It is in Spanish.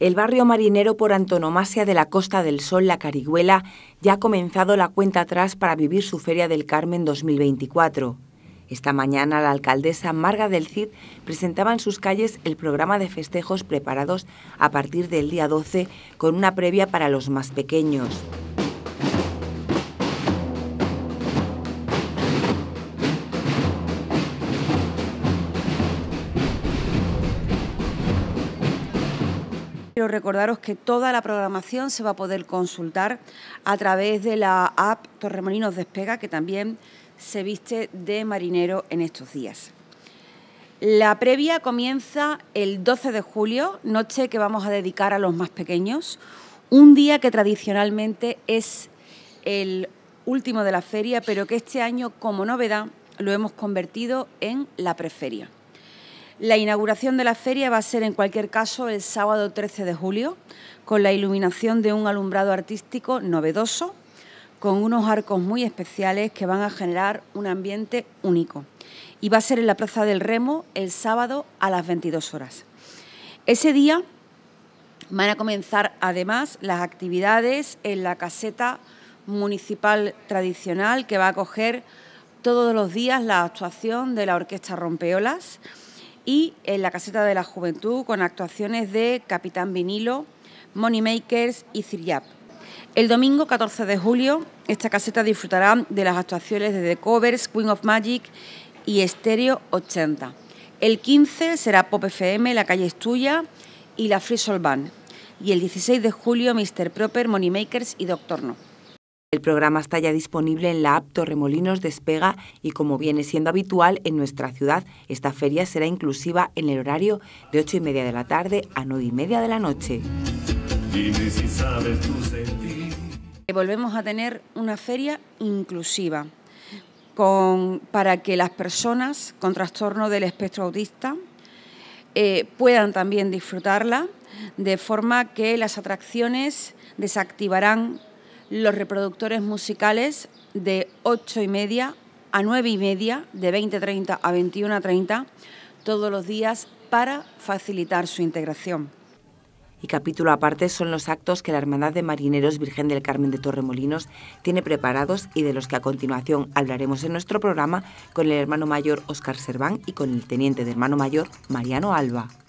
El barrio marinero por antonomasia de la Costa del Sol, La Carigüela, ya ha comenzado la cuenta atrás para vivir su Feria del Carmen 2024. Esta mañana la alcaldesa Marga del Cid presentaba en sus calles el programa de festejos preparados a partir del día 12 con una previa para los más pequeños. Quiero recordaros que toda la programación se va a poder consultar a través de la app Torremolinos Despega, que también se viste de marinero en estos días. La previa comienza el 12 de julio, noche que vamos a dedicar a los más pequeños, un día que tradicionalmente es el último de la feria, pero que este año como novedad lo hemos convertido en la preferia. La inauguración de la feria va a ser en cualquier caso el sábado 13 de julio, con la iluminación de un alumbrado artístico novedoso, con unos arcos muy especiales que van a generar un ambiente único. Y va a ser en la Plaza del Remo el sábado a las 22 horas. Ese día van a comenzar además las actividades en la caseta municipal tradicional que va a acoger todos los días la actuación de la Orquesta Rompeolas y en eh, la Caseta de la Juventud con actuaciones de Capitán Vinilo, Moneymakers y Ciryap. El domingo 14 de julio, esta caseta disfrutará de las actuaciones de The Covers, Queen of Magic y Stereo 80. El 15 será Pop FM, La Calle es Tuya y La Frisol Y el 16 de julio, Mr. Proper, Moneymakers y Doctor No. El programa está ya disponible en la app Torremolinos Despega y como viene siendo habitual en nuestra ciudad, esta feria será inclusiva en el horario de 8 y media de la tarde a 9 y media de la noche. Volvemos a tener una feria inclusiva con, para que las personas con trastorno del espectro autista eh, puedan también disfrutarla, de forma que las atracciones desactivarán los reproductores musicales de 8 y media a 9 y media, de 20.30 a 21.30, todos los días para facilitar su integración. Y capítulo aparte son los actos que la Hermandad de Marineros Virgen del Carmen de Torremolinos tiene preparados y de los que a continuación hablaremos en nuestro programa con el hermano mayor Óscar Serván y con el teniente de hermano mayor Mariano Alba.